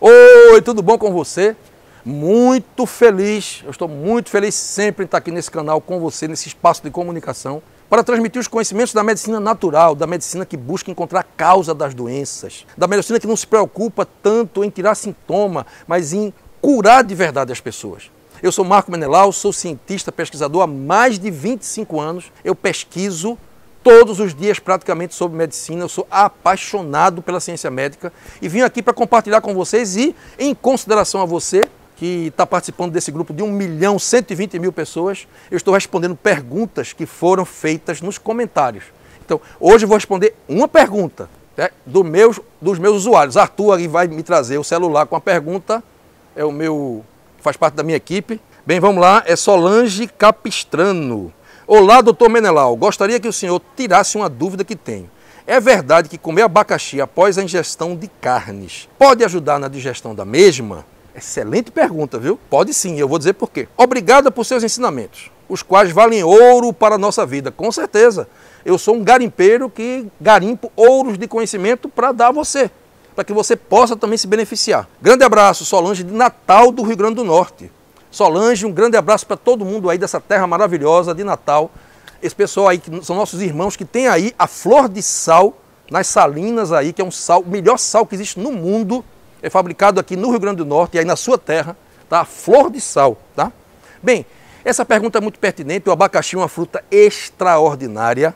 Oi, tudo bom com você? Muito feliz, eu estou muito feliz sempre em estar aqui nesse canal com você, nesse espaço de comunicação, para transmitir os conhecimentos da medicina natural, da medicina que busca encontrar a causa das doenças, da medicina que não se preocupa tanto em tirar sintoma, mas em curar de verdade as pessoas. Eu sou Marco Menelau, sou cientista, pesquisador há mais de 25 anos. Eu pesquiso todos os dias praticamente sobre medicina. Eu sou apaixonado pela ciência médica e vim aqui para compartilhar com vocês e, em consideração a você que está participando desse grupo de 1 milhão 120 mil pessoas, eu estou respondendo perguntas que foram feitas nos comentários. Então, hoje eu vou responder uma pergunta né, do meus, dos meus usuários. Arthur vai me trazer o celular com a pergunta, é o meu, faz parte da minha equipe. Bem, vamos lá, é Solange Capistrano. Olá, doutor Menelau, gostaria que o senhor tirasse uma dúvida que tenho. É verdade que comer abacaxi após a ingestão de carnes pode ajudar na digestão da mesma? Excelente pergunta, viu? Pode sim, eu vou dizer por quê. Obrigada por seus ensinamentos, os quais valem ouro para a nossa vida, com certeza. Eu sou um garimpeiro que garimpo ouros de conhecimento para dar a você, para que você possa também se beneficiar. Grande abraço, Solange de Natal do Rio Grande do Norte. Solange, um grande abraço para todo mundo aí dessa terra maravilhosa de Natal. Esse pessoal aí que são nossos irmãos que tem aí a flor de sal nas salinas aí, que é um sal, o melhor sal que existe no mundo, é fabricado aqui no Rio Grande do Norte e aí na sua terra, tá? A flor de sal, tá? Bem, essa pergunta é muito pertinente. O abacaxi é uma fruta extraordinária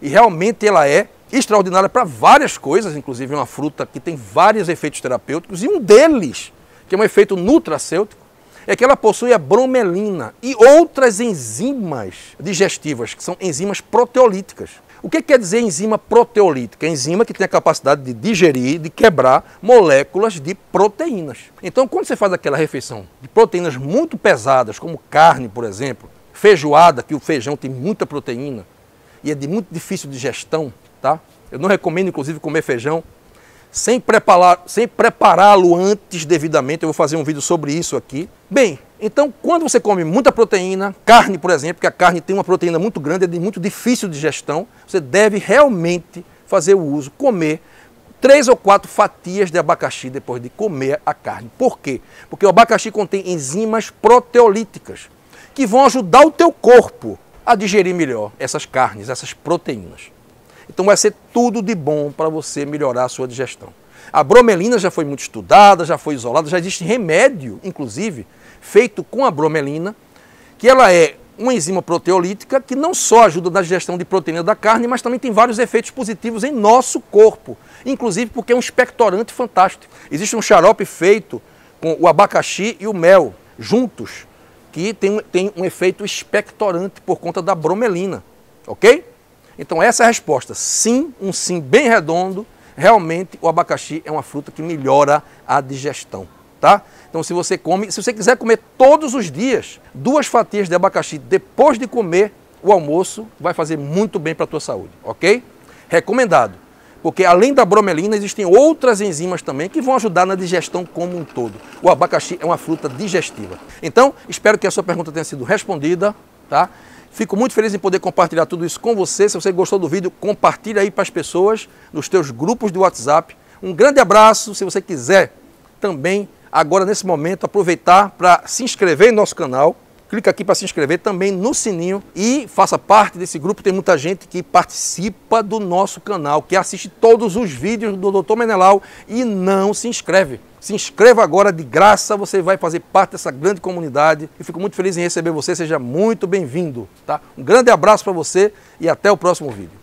e realmente ela é extraordinária para várias coisas, inclusive é uma fruta que tem vários efeitos terapêuticos e um deles, que é um efeito nutracêutico, é que ela possui a bromelina e outras enzimas digestivas, que são enzimas proteolíticas. O que quer dizer enzima proteolítica? Enzima que tem a capacidade de digerir, de quebrar moléculas de proteínas. Então, quando você faz aquela refeição de proteínas muito pesadas, como carne, por exemplo, feijoada, que o feijão tem muita proteína e é de muito difícil digestão, tá? Eu não recomendo, inclusive, comer feijão sem prepará-lo sem prepará antes devidamente, eu vou fazer um vídeo sobre isso aqui. Bem, então quando você come muita proteína, carne por exemplo, que a carne tem uma proteína muito grande, é muito difícil de digestão, você deve realmente fazer o uso, comer três ou quatro fatias de abacaxi depois de comer a carne. Por quê? Porque o abacaxi contém enzimas proteolíticas que vão ajudar o teu corpo a digerir melhor essas carnes, essas proteínas. Então vai ser tudo de bom para você melhorar a sua digestão. A bromelina já foi muito estudada, já foi isolada, já existe remédio, inclusive, feito com a bromelina, que ela é uma enzima proteolítica que não só ajuda na digestão de proteína da carne, mas também tem vários efeitos positivos em nosso corpo, inclusive porque é um expectorante fantástico. Existe um xarope feito com o abacaxi e o mel juntos, que tem, tem um efeito expectorante por conta da bromelina, ok? Então essa é a resposta. Sim, um sim bem redondo. Realmente o abacaxi é uma fruta que melhora a digestão, tá? Então se você come, se você quiser comer todos os dias duas fatias de abacaxi depois de comer o almoço, vai fazer muito bem para a tua saúde, OK? Recomendado. Porque além da bromelina, existem outras enzimas também que vão ajudar na digestão como um todo. O abacaxi é uma fruta digestiva. Então, espero que a sua pergunta tenha sido respondida, tá? Fico muito feliz em poder compartilhar tudo isso com você. Se você gostou do vídeo, compartilha aí para as pessoas nos teus grupos de WhatsApp. Um grande abraço. Se você quiser também, agora nesse momento, aproveitar para se inscrever no nosso canal. Clica aqui para se inscrever também no sininho e faça parte desse grupo. Tem muita gente que participa do nosso canal, que assiste todos os vídeos do Dr. Menelau e não se inscreve. Se inscreva agora de graça, você vai fazer parte dessa grande comunidade. E fico muito feliz em receber você, seja muito bem-vindo. Tá? Um grande abraço para você e até o próximo vídeo.